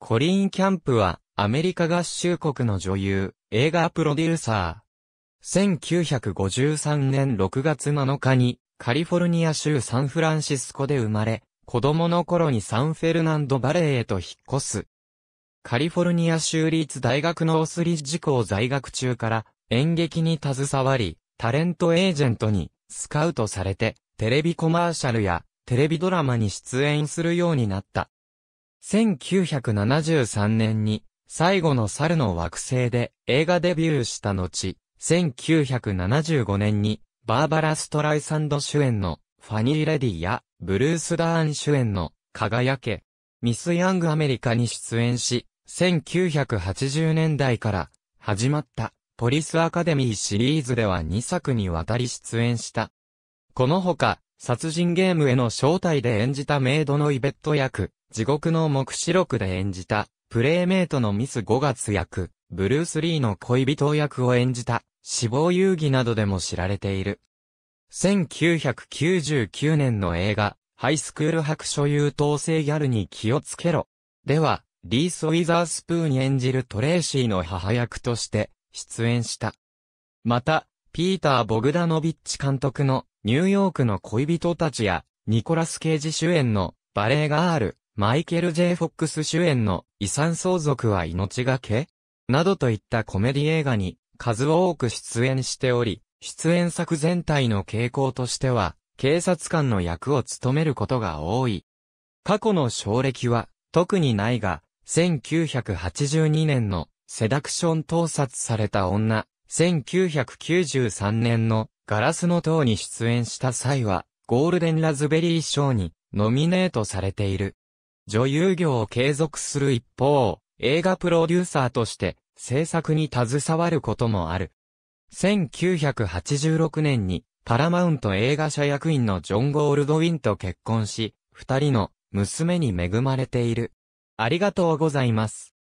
コリーン・キャンプは、アメリカ合衆国の女優、映画プロデューサー。1953年6月7日に、カリフォルニア州サンフランシスコで生まれ、子供の頃にサンフェルナンドバレーへと引っ越す。カリフォルニア州立大学のオスリッジ校在学中から演劇に携わり、タレントエージェントにスカウトされて、テレビコマーシャルやテレビドラマに出演するようになった。1973年に、最後の猿の惑星で映画デビューした後、1975年に、バーバラ・ストライサンド主演の、ファニー・レディや、ブルース・ダーン主演の、輝け、ミス・ヤング・アメリカに出演し、1980年代から、始まった、ポリス・アカデミーシリーズでは2作にわたり出演した。このほか、殺人ゲームへの招待で演じたメイドのイベット役、地獄の目視録で演じた、プレイメイトのミス5月役、ブルース・リーの恋人役を演じた、死亡遊戯などでも知られている。1999年の映画、ハイスクール白書優等生ギャルに気をつけろ。では、リース・ウィザースプーン演じるトレーシーの母役として出演した。また、ピーター・ボグダノビッチ監督のニューヨークの恋人たちや、ニコラス・ケイジ主演のバレーガール、マイケル・ J・ フォックス主演の遺産相続は命がけなどといったコメディ映画に数多く出演しており、出演作全体の傾向としては、警察官の役を務めることが多い。過去の奨歴は特にないが、1982年のセダクション盗撮された女、1993年のガラスの塔に出演した際は、ゴールデンラズベリー賞にノミネートされている。女優業を継続する一方、映画プロデューサーとして制作に携わることもある。1986年にパラマウント映画社役員のジョン・ゴールドウィンと結婚し、二人の娘に恵まれている。ありがとうございます。